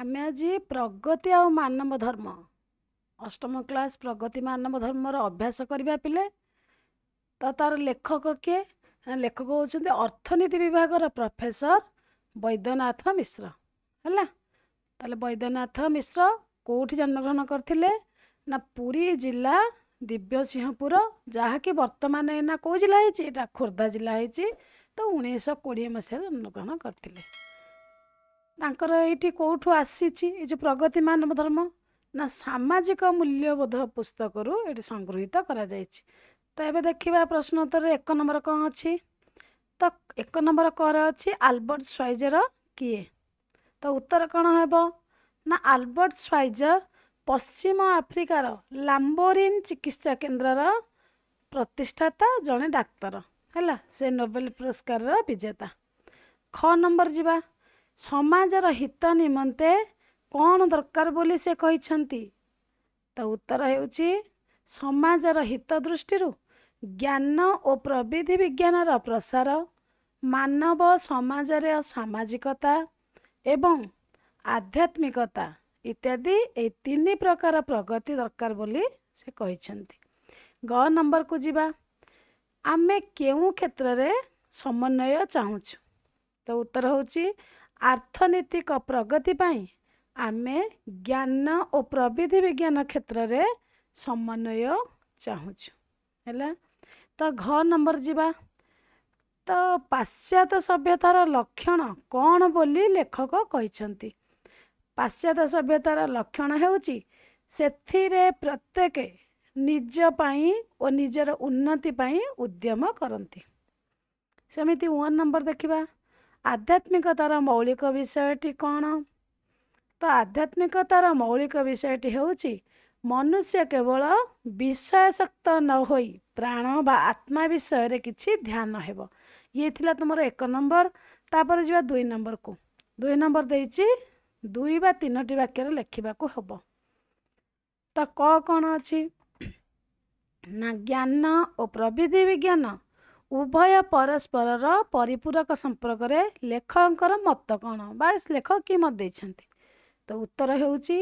आमे आज प्रगति आउ मानव धर्म अष्टम क्लास प्रगति मानव धर्म र अभ्यास गर्दै त लेखक के लेखक हुन्छ अर्थनीति विभाग र प्रफेसर बैद्यनाथ मिश्र होला त बैद्यनाथ मिश्र कोह गरि पुरी जिंहपुर जहाँक बर्तमा जाइछा खोर्धा जिला है त तो सौ कि मसहार जन्मग्रहण गरि ତାଙ୍କର ଏଇଠି କେଉଁଠୁ ଆସିଛି ଏ ଯେଉଁ ପ୍ରଗତି ମାନବ ଧର୍ମ ନା ସାମାଜିକ ମୂଲ୍ୟବୋଧ ପୁସ୍ତକରୁ ଏଠି ସଂଗୃହୀତ କରାଯାଇଛି ତ ଏବେ ଦେଖିବା ପ୍ରଶ୍ନୋତ୍ତରରେ ଏକ ନମ୍ବର କ'ଣ ଅଛି ତ ଏକ ନମ୍ବର କରେ ଅଛି ଆଲବର୍ଟ ସ୍ୱାଇଜର କିଏ ତ ଉତ୍ତର କ'ଣ ହେବ ନା ଆଲବର୍ଟ ସ୍ୱାଇଜର ପଶ୍ଚିମ ଆଫ୍ରିକାର ଲାମ୍ବୋରିନ୍ ଚିକିତ୍ସା କେନ୍ଦ୍ରର ପ୍ରତିଷ୍ଠାତା ଜଣେ ଡାକ୍ତର ହେଲା ସେ ନୋବେଲ ପୁରସ୍କାରର ବିଜେତା ଖ ନମ୍ବର ଯିବା ସମାଜର ହିତ ନିମନ୍ତେ କ'ଣ ଦରକାର ବୋଲି ସେ କହିଛନ୍ତି ତ ଉତ୍ତର ହେଉଛି ସମାଜର ହିତ ଦୃଷ୍ଟିରୁ ଜ୍ଞାନ ଓ ପ୍ରବିଧି ବିଜ୍ଞାନର ପ୍ରସାର ମାନବ ସମାଜରେ ସାମାଜିକତା ଏବଂ ଆଧ୍ୟାତ୍ମିକତା ଇତ୍ୟାଦି ଏଇ ତିନି ପ୍ରକାର ପ୍ରଗତି ଦରକାର ବୋଲି ସେ କହିଛନ୍ତି ଗ ନମ୍ବରକୁ ଯିବା ଆମେ କେଉଁ କ୍ଷେତ୍ରରେ ସମନ୍ୱୟ ଚାହୁଁଛୁ ତ ଉତ୍ତର ହେଉଛି ଆର୍ଥନୀତିକ ପ୍ରଗତି ପାଇଁ ଆମେ ଜ୍ଞାନ ଓ ପ୍ରବିଧି ବିଜ୍ଞାନ କ୍ଷେତ୍ରରେ ସମନ୍ୱୟ ଚାହୁଁଛୁ ହେଲା ତ ଘ ନମ୍ବର ଯିବା ତ ପାଶ୍ଚାତ୍ୟ ସଭ୍ୟତାର ଲକ୍ଷଣ କ'ଣ ବୋଲି ଲେଖକ କହିଛନ୍ତି ପାଶ୍ଚାତ୍ୟ ସଭ୍ୟତାର ଲକ୍ଷଣ ହେଉଛି ସେଥିରେ ପ୍ରତ୍ୟେକ ନିଜ ପାଇଁ ଓ ନିଜର ଉନ୍ନତି ପାଇଁ ଉଦ୍ୟମ କରନ୍ତି ସେମିତି ୱାନ୍ ନମ୍ବର ଦେଖିବା ଆଧ୍ୟାତ୍ମିକତାର ମୌଳିକ ବିଷୟଟି କ'ଣ ତ ଆଧ୍ୟାତ୍ମିକତାର ମୌଳିକ ବିଷୟଟି ହେଉଛି ମନୁଷ୍ୟ କେବଳ ବିଷୟାସକ୍ତ ନ ହୋଇ ପ୍ରାଣ ବା ଆତ୍ମା ବିଷୟରେ କିଛି ଧ୍ୟାନ ହେବ ଇଏ ଥିଲା ତୁମର ଏକ ନମ୍ବର ତାପରେ ଯିବା ଦୁଇ ନମ୍ବରକୁ ଦୁଇ ନମ୍ବର ଦେଇଛି ଦୁଇ ବା ତିନୋଟି ବାକ୍ୟରେ ଲେଖିବାକୁ ହେବ ତ କ କ'ଣ ଅଛି ନା ଜ୍ଞାନ ଓ ପ୍ରବିଧି ବିଜ୍ଞାନ ଉଭୟ ପରସ୍ପରର ପରିପୂରକ ସମ୍ପର୍କରେ ଲେଖକଙ୍କର ମତ କ'ଣ ବା ଲେଖକ କି ମତ ଦେଇଛନ୍ତି ତ ଉତ୍ତର ହେଉଛି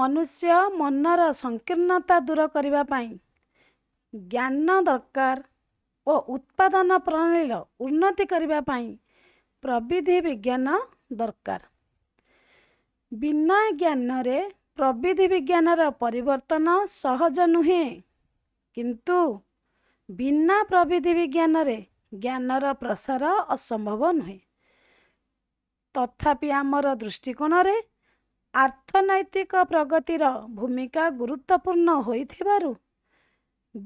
ମନୁଷ୍ୟ ମନର ସଂକୀର୍ଣ୍ଣତା ଦୂର କରିବା ପାଇଁ ଜ୍ଞାନ ଦରକାର ଓ ଉତ୍ପାଦନ ପ୍ରଣାଳୀର ଉନ୍ନତି କରିବା ପାଇଁ ପ୍ରବିଧି ବିଜ୍ଞାନ ଦରକାର ବିନା ଜ୍ଞାନରେ ପ୍ରବିଧି ବିଜ୍ଞାନର ପରିବର୍ତ୍ତନ ସହଜ ନୁହେଁ କିନ୍ତୁ ବିନା ପ୍ରବିଧି ବିଜ୍ଞାନରେ ଜ୍ଞାନର ପ୍ରସାର ଅସମ୍ଭବ ନୁହେଁ ତଥାପି ଆମର ଦୃଷ୍ଟିକୋଣରେ ଆର୍ଥନୈତିକ ପ୍ରଗତିର ଭୂମିକା ଗୁରୁତ୍ୱପୂର୍ଣ୍ଣ ହୋଇଥିବାରୁ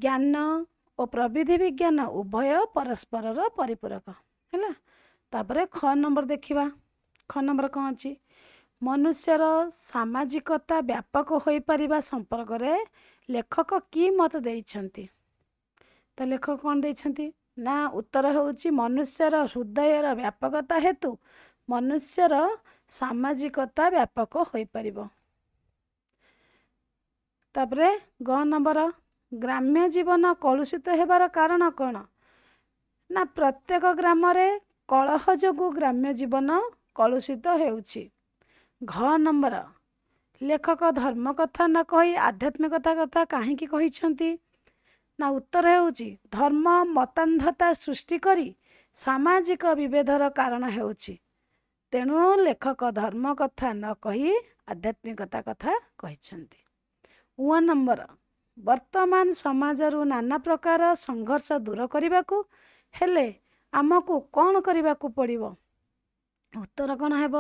ଜ୍ଞାନ ଓ ପ୍ରବିଧି ବିଜ୍ଞାନ ଉଭୟ ପରସ୍ପରର ପରିପୂରକ ହେଲା ତାପରେ ଖ ନମ୍ବର ଦେଖିବା ଖ ନମ୍ବର କ'ଣ ଅଛି ମନୁଷ୍ୟର ସାମାଜିକତା ବ୍ୟାପକ ହୋଇପାରିବା ସମ୍ପର୍କରେ ଲେଖକ କି ମତ ଦେଇଛନ୍ତି ଲେଖକ କ'ଣ ଦେଇଛନ୍ତି ନା ଉତ୍ତର ହେଉଛି ମନୁଷ୍ୟର ହୃଦୟର ବ୍ୟାପକତା ହେତୁ ମନୁଷ୍ୟର ସାମାଜିକତା ବ୍ୟାପକ ହୋଇପାରିବ ତାପରେ ଗ ନମ୍ବର ଗ୍ରାମ୍ୟ ଜୀବନ କଳୁଷିତ ହେବାର କାରଣ କ'ଣ ନା ପ୍ରତ୍ୟେକ ଗ୍ରାମରେ କଳହ ଯୋଗୁଁ ଗ୍ରାମ୍ୟ ଜୀବନ କଳୁଷିତ ହେଉଛି ଘ ନମ୍ବର ଲେଖକ ଧର୍ମ କଥା ନ କହି ଆଧ୍ୟାତ୍ମିକତା କଥା କାହିଁକି କହିଛନ୍ତି ନା ଉତ୍ତର ହେଉଛି ଧର୍ମ ମତାନ୍ଧତା ସୃଷ୍ଟି କରି ସାମାଜିକ ବିଭେଦର କାରଣ ହେଉଛି ତେଣୁ ଲେଖକ ଧର୍ମ କଥା ନ କହି ଆଧ୍ୟାତ୍ମିକତା କଥା କହିଛନ୍ତି ୱାନ୍ ନମ୍ବର ବର୍ତ୍ତମାନ ସମାଜରୁ ନାନା ପ୍ରକାର ସଂଘର୍ଷ ଦୂର କରିବାକୁ ହେଲେ ଆମକୁ କ'ଣ କରିବାକୁ ପଡ଼ିବ ଉତ୍ତର କ'ଣ ହେବ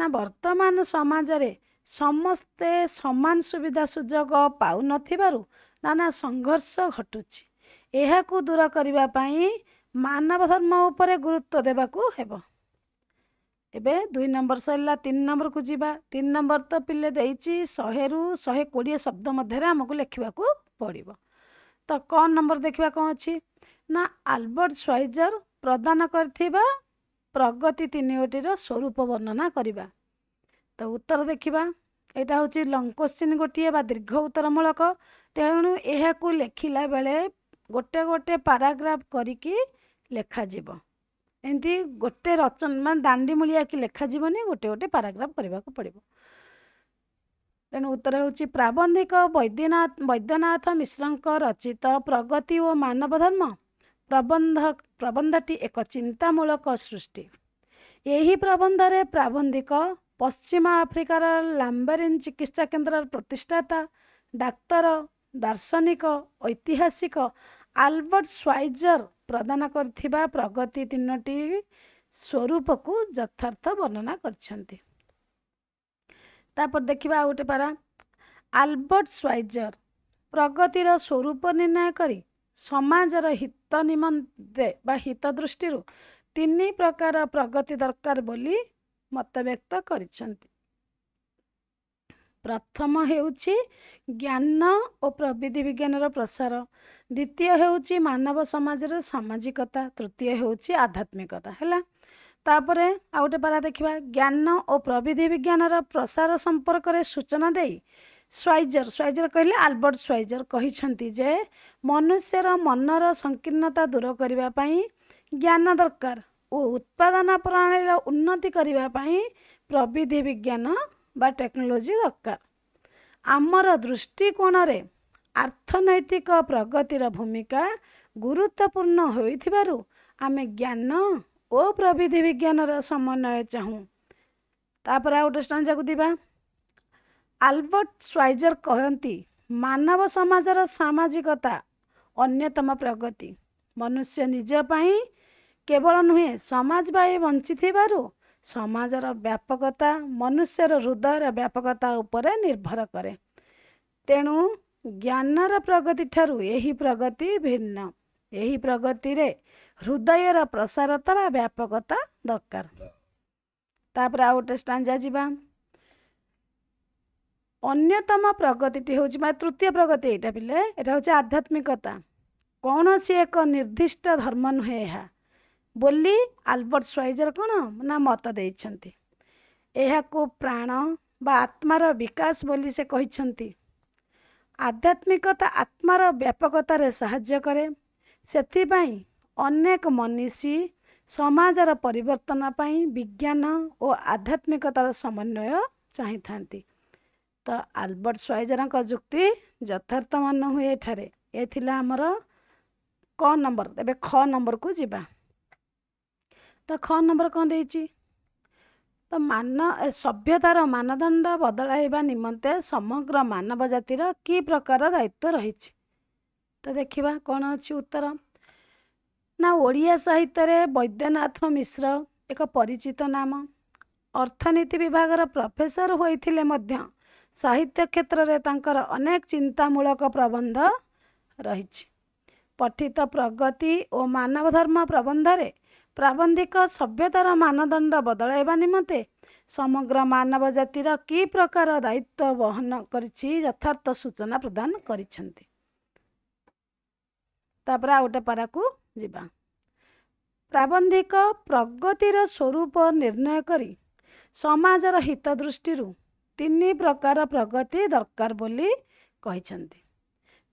ନା ବର୍ତ୍ତମାନ ସମାଜରେ ସମସ୍ତେ ସମାନ ସୁବିଧା ସୁଯୋଗ ପାଉନଥିବାରୁ ନାନା ସଂଘର୍ଷ ଘଟୁଛି ଏହାକୁ ଦୂର କରିବା ପାଇଁ ମାନବ ଧର୍ମ ଉପରେ ଗୁରୁତ୍ୱ ଦେବାକୁ ହେବ ଏବେ ଦୁଇ ନମ୍ବର ସରିଲା ତିନି ନମ୍ବରକୁ ଯିବା ତିନି ନମ୍ବର ତ ପିଲେ ଦେଇଛି ଶହେରୁ ଶହେ କୋଡ଼ିଏ ଶବ୍ଦ ମଧ୍ୟରେ ଆମକୁ ଲେଖିବାକୁ ପଡ଼ିବ ତ କ'ଣ ନମ୍ବର ଦେଖିବା କ'ଣ ଅଛି ନା ଆଲବର୍ଟ ସ୍ୱାଇଜର ପ୍ରଦାନ କରିଥିବା ପ୍ରଗତି ତିନିଓଟିର ସ୍ୱରୂପ ବର୍ଣ୍ଣନା କରିବା ତ ଉତ୍ତର ଦେଖିବା ଏଇଟା ହେଉଛି ଲଙ୍ଗ କୋଶ୍ଚିନ୍ ଗୋଟିଏ ବା ଦୀର୍ଘ ଉତ୍ତରମୂଳକ ତେଣୁ ଏହାକୁ ଲେଖିଲା ବେଳେ ଗୋଟେ ଗୋଟେ ପାରାଗ୍ରାଫ କରିକି ଲେଖାଯିବ ଏମିତି ଗୋଟେ ରଚନ ମାନେ ଦାଣ୍ଡି ମୂଳିଆ କି ଲେଖାଯିବନି ଗୋଟେ ଗୋଟେ ପାରାଗ୍ରାଫ କରିବାକୁ ପଡ଼ିବ ତେଣୁ ଉତ୍ତର ହେଉଛି ପ୍ରାବନ୍ଧିକ ବୈଦ୍ୟନାଥ ବୈଦ୍ୟନାଥ ମିଶ୍ରଙ୍କ ରଚିତ ପ୍ରଗତି ଓ ମାନବ ଧର୍ମ ପ୍ରବନ୍ଧ ପ୍ରବନ୍ଧଟି ଏକ ଚିନ୍ତାମୂଳକ ସୃଷ୍ଟି ଏହି ପ୍ରବନ୍ଧରେ ପ୍ରାବନ୍ଧିକ ପଶ୍ଚିମ ଆଫ୍ରିକାର ଲାମ୍ବେରିନ୍ ଚିକିତ୍ସା କେନ୍ଦ୍ରର ପ୍ରତିଷ୍ଠାତା ଡାକ୍ତର ଦାର୍ଶନିକ ଐତିହାସିକ ଆଲବର୍ଟ ସ୍ୱାଇଜର ପ୍ରଦାନ କରିଥିବା ପ୍ରଗତି ତିନୋଟି ସ୍ୱରୂପକୁ ଯଥାର୍ଥ ବର୍ଣ୍ଣନା କରିଛନ୍ତି ତାପରେ ଦେଖିବା ଆଉ ଗୋଟେ ପାରା ଆଲବର୍ଟ ସ୍ୱାଇଜର ପ୍ରଗତିର ସ୍ୱରୂପ ନିର୍ଣ୍ଣୟ କରି ସମାଜର ହିତ ନିମନ୍ତେ ବା ହିତ ଦୃଷ୍ଟିରୁ ତିନି ପ୍ରକାର ପ୍ରଗତି ଦରକାର ବୋଲି ମତବ୍ୟକ୍ତ କରିଛନ୍ତି ପ୍ରଥମ ହେଉଛି ଜ୍ଞାନ ଓ ପ୍ରବିଧି ବିଜ୍ଞାନର ପ୍ରସାର ଦ୍ୱିତୀୟ ହେଉଛି ମାନବ ସମାଜର ସାମାଜିକତା ତୃତୀୟ ହେଉଛି ଆଧ୍ୟାତ୍ମିକତା ହେଲା ତାପରେ ଆଉ ଗୋଟେ ପାରା ଦେଖିବା ଜ୍ଞାନ ଓ ପ୍ରବିଧି ବିଜ୍ଞାନର ପ୍ରସାର ସମ୍ପର୍କରେ ସୂଚନା ଦେଇ ସ୍ୱାଇଜର ସ୍ୱାଇଜର କହିଲେ ଆଲବର୍ଟ ସ୍ୱାଇଜର କହିଛନ୍ତି ଯେ ମନୁଷ୍ୟର ମନର ସଂକୀର୍ଣ୍ଣତା ଦୂର କରିବା ପାଇଁ ଜ୍ଞାନ ଦରକାର ଓ ଉତ୍ପାଦନ ପ୍ରଣାଳୀର ଉନ୍ନତି କରିବା ପାଇଁ ପ୍ରବିଧି ବିଜ୍ଞାନ ବା ଟେକ୍ନୋଲୋଜି ଦରକାର ଆମର ଦୃଷ୍ଟିକୋଣରେ ଆର୍ଥନୈତିକ ପ୍ରଗତିର ଭୂମିକା ଗୁରୁତ୍ୱପୂର୍ଣ୍ଣ ହୋଇଥିବାରୁ ଆମେ ଜ୍ଞାନ ଓ ପ୍ରବିଧି ବିଜ୍ଞାନର ସମନ୍ୱୟ ଚାହୁଁ ତାପରେ ଆଉ ଗୋଟେ ଷ୍ଟାଞ୍ଜାକୁ ଯିବା ଆଲବର୍ଟ ସ୍ୱାଇଜର କହନ୍ତି ମାନବ ସମାଜର ସାମାଜିକତା ଅନ୍ୟତମ ପ୍ରଗତି ମନୁଷ୍ୟ ନିଜ ପାଇଁ କେବଳ ନୁହେଁ ସମାଜ ପାଇଁ ବଞ୍ଚିଥିବାରୁ ସମାଜର ବ୍ୟାପକତା ମନୁଷ୍ୟର ହୃଦୟର ବ୍ୟାପକତା ଉପରେ ନିର୍ଭର କରେ ତେଣୁ ଜ୍ଞାନର ପ୍ରଗତି ଠାରୁ ଏହି ପ୍ରଗତି ଭିନ୍ନ ଏହି ପ୍ରଗତିରେ ହୃଦୟର ପ୍ରସାରତା ବା ବ୍ୟାପକତା ଦରକାର ତାପରେ ଆଉ ଗୋଟେ ଷ୍ଟାଞ୍ଜା ଯିବା ଅନ୍ୟତମ ପ୍ରଗତିଟି ହେଉଛି ବା ତୃତୀୟ ପ୍ରଗତି ଏଇଟା ପିଲେ ଏଇଟା ହେଉଛି ଆଧ୍ୟାତ୍ମିକତା କୌଣସି ଏକ ନିର୍ଦ୍ଦିଷ୍ଟ ଧର୍ମ ନୁହେଁ ଏହା ବୋଲି ଆଲବର୍ଟ ସ୍ୱାଇଜର କ'ଣ ନା ମତ ଦେଇଛନ୍ତି ଏହାକୁ ପ୍ରାଣ ବା ଆତ୍ମାର ବିକାଶ ବୋଲି ସେ କହିଛନ୍ତି ଆଧ୍ୟାତ୍ମିକତା ଆତ୍ମାର ବ୍ୟାପକତାରେ ସାହାଯ୍ୟ କରେ ସେଥିପାଇଁ ଅନେକ ମନୀଷୀ ସମାଜର ପରିବର୍ତ୍ତନ ପାଇଁ ବିଜ୍ଞାନ ଓ ଆଧ୍ୟାତ୍ମିକତାର ସମନ୍ୱୟ ଚାହିଁଥାନ୍ତି ତ ଆଲବର୍ଟ ସ୍ୱାଇଜରଙ୍କ ଯୁକ୍ତି ଯଥାର୍ଥମାନ ହୁଏ ଏଠାରେ ଏ ଥିଲା ଆମର କ ନମ୍ବର ଏବେ ଖ ନମ୍ବରକୁ ଯିବା ତ ଖ ନମ୍ବର କ'ଣ ଦେଇଛି ତ ମାନ ସଭ୍ୟତାର ମାନଦଣ୍ଡ ବଦଳାଇବା ନିମନ୍ତେ ସମଗ୍ର ମାନବ ଜାତିର କି ପ୍ରକାର ଦାୟିତ୍ୱ ରହିଛି ତ ଦେଖିବା କ'ଣ ଅଛି ଉତ୍ତର ନା ଓଡ଼ିଆ ସାହିତ୍ୟରେ ବୈଦ୍ୟନାଥ ମିଶ୍ର ଏକ ପରିଚିତ ନାମ ଅର୍ଥନୀତି ବିଭାଗର ପ୍ରଫେସର ହୋଇଥିଲେ ମଧ୍ୟ ସାହିତ୍ୟ କ୍ଷେତ୍ରରେ ତାଙ୍କର ଅନେକ ଚିନ୍ତାମୂଳକ ପ୍ରବନ୍ଧ ରହିଛି ପଠିତ ପ୍ରଗତି ଓ ମାନବ ଧର୍ମ ପ୍ରବନ୍ଧରେ ପ୍ରାବନ୍ଧିକ ସଭ୍ୟତାର ମାନଦଣ୍ଡ ବଦଳାଇବା ନିମନ୍ତେ ସମଗ୍ର ମାନବ ଜାତିର କି ପ୍ରକାର ଦାୟିତ୍ୱ ବହନ କରିଛି ଯଥାର୍ଥ ସୂଚନା ପ୍ରଦାନ କରିଛନ୍ତି ତାପରେ ଆଉ ଗୋଟେ ପାରାକୁ ଯିବା ପ୍ରାବନ୍ଧିକ ପ୍ରଗତିର ସ୍ୱରୂପ ନିର୍ଣ୍ଣୟ କରି ସମାଜର ହିତ ଦୃଷ୍ଟିରୁ ତିନି ପ୍ରକାର ପ୍ରଗତି ଦରକାର ବୋଲି କହିଛନ୍ତି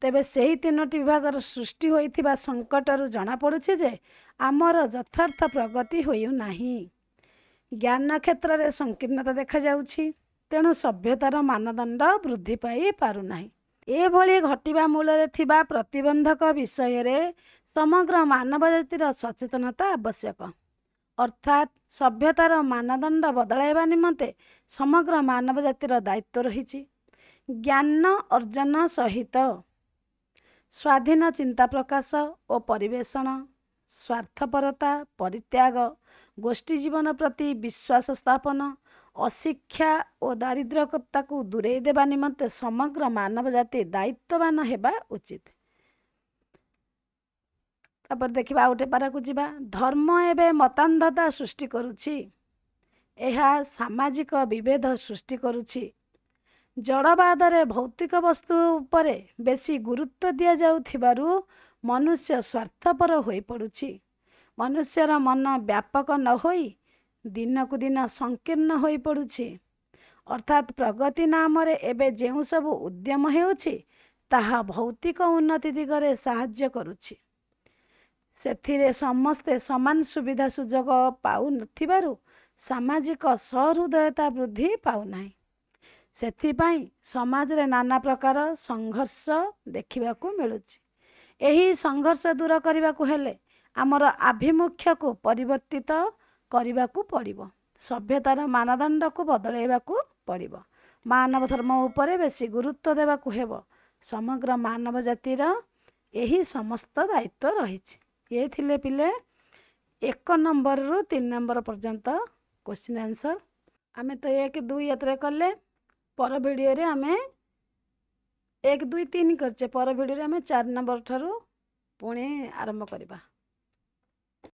ତେବେ ସେହି ତିନୋଟି ବିଭାଗର ସୃଷ୍ଟି ହୋଇଥିବା ସଙ୍କଟରୁ ଜଣାପଡ଼ୁଛି ଯେ ଆମର ଯଥାର୍ଥ ପ୍ରଗତି ହୋଇନାହିଁ ଜ୍ଞାନ କ୍ଷେତ୍ରରେ ସଂକୀର୍ଣ୍ଣତା ଦେଖାଯାଉଛି ତେଣୁ ସଭ୍ୟତାର ମାନଦଣ୍ଡ ବୃଦ୍ଧି ପାଇପାରୁନାହିଁ ଏଭଳି ଘଟିବା ମୂଳରେ ଥିବା ପ୍ରତିବନ୍ଧକ ବିଷୟରେ ସମଗ୍ର ମାନବ ଜାତିର ସଚେତନତା ଆବଶ୍ୟକ ଅର୍ଥାତ୍ ସଭ୍ୟତାର ମାନଦଣ୍ଡ ବଦଳାଇବା ନିମନ୍ତେ ସମଗ୍ର ମାନବ ଜାତିର ଦାୟିତ୍ୱ ରହିଛି ଜ୍ଞାନ ଅର୍ଜନ ସହିତ ସ୍ୱାଧୀନ ଚିନ୍ତା ପ୍ରକାଶ ଓ ପରିବେଷଣ ସ୍ୱାର୍ଥପରତା ପରିତ୍ୟାଗ ଗୋଷ୍ଠୀ ଜୀବନ ପ୍ରତି ବିଶ୍ୱାସ ସ୍ଥାପନ ଅଶିକ୍ଷା ଓ ଦାରିଦ୍ର୍ୟତାକୁ ଦୂରେଇ ଦେବା ନିମନ୍ତେ ସମଗ୍ର ମାନବ ଜାତି ଦାୟିତ୍ୱବାନ ହେବା ଉଚିତ ତାପରେ ଦେଖିବା ଆଉ ଗୋଟେ ପାରାକୁ ଯିବା ଧର୍ମ ଏବେ ମତାନ୍ଧତା ସୃଷ୍ଟି କରୁଛି ଏହା ସାମାଜିକ ବିଭେଦ ସୃଷ୍ଟି କରୁଛି ଜଳବାଦରେ ଭୌତିକ ବସ୍ତୁ ଉପରେ ବେଶୀ ଗୁରୁତ୍ୱ ଦିଆଯାଉଥିବାରୁ ମନୁଷ୍ୟ ସ୍ୱାର୍ଥପର ହୋଇପଡ଼ୁଛି ମନୁଷ୍ୟର ମନ ବ୍ୟାପକ ନ ହୋଇ ଦିନକୁ ଦିନ ସଂକୀର୍ଣ୍ଣ ହୋଇପଡ଼ୁଛି ଅର୍ଥାତ୍ ପ୍ରଗତି ନାମରେ ଏବେ ଯେଉଁ ସବୁ ଉଦ୍ୟମ ହେଉଛି ତାହା ଭୌତିକ ଉନ୍ନତି ଦିଗରେ ସାହାଯ୍ୟ କରୁଛି ସେଥିରେ ସମସ୍ତେ ସମାନ ସୁବିଧା ସୁଯୋଗ ପାଉନଥିବାରୁ ସାମାଜିକ ସହୃଦୟତା ବୃଦ୍ଧି ପାଉନାହିଁ ସେଥିପାଇଁ ସମାଜରେ ନାନା ପ୍ରକାର ସଂଘର୍ଷ ଦେଖିବାକୁ ମିଳୁଛି ଏହି ସଂଘର୍ଷ ଦୂର କରିବାକୁ ହେଲେ ଆମର ଆଭିମୁଖ୍ୟକୁ ପରିବର୍ତ୍ତିତ କରିବାକୁ ପଡ଼ିବ ସଭ୍ୟତାର ମାନଦଣ୍ଡକୁ ବଦଳାଇବାକୁ ପଡ଼ିବ ମାନବ ଧର୍ମ ଉପରେ ବେଶୀ ଗୁରୁତ୍ୱ ଦେବାକୁ ହେବ ସମଗ୍ର ମାନବ ଜାତିର ଏହି ସମସ୍ତ ଦାୟିତ୍ୱ ରହିଛି ଏ ଥିଲେ ପିଲେ ଏକ ନମ୍ବରରୁ ତିନି ନମ୍ବର ପର୍ଯ୍ୟନ୍ତ କୋଶ୍ଚିନ୍ ଆନ୍ସର ଆମେ ତ ଏକ ଦୁଇ ଏଥିରେ କଲେ ପର ଭିଡ଼ିଓରେ ଆମେ ଏକ ଦୁଇ ତିନି କରିଛେ ପର ଭିଡ଼ିଓରେ ଆମେ ଚାରି ନମ୍ବର ଠାରୁ ପୁଣି ଆରମ୍ଭ କରିବା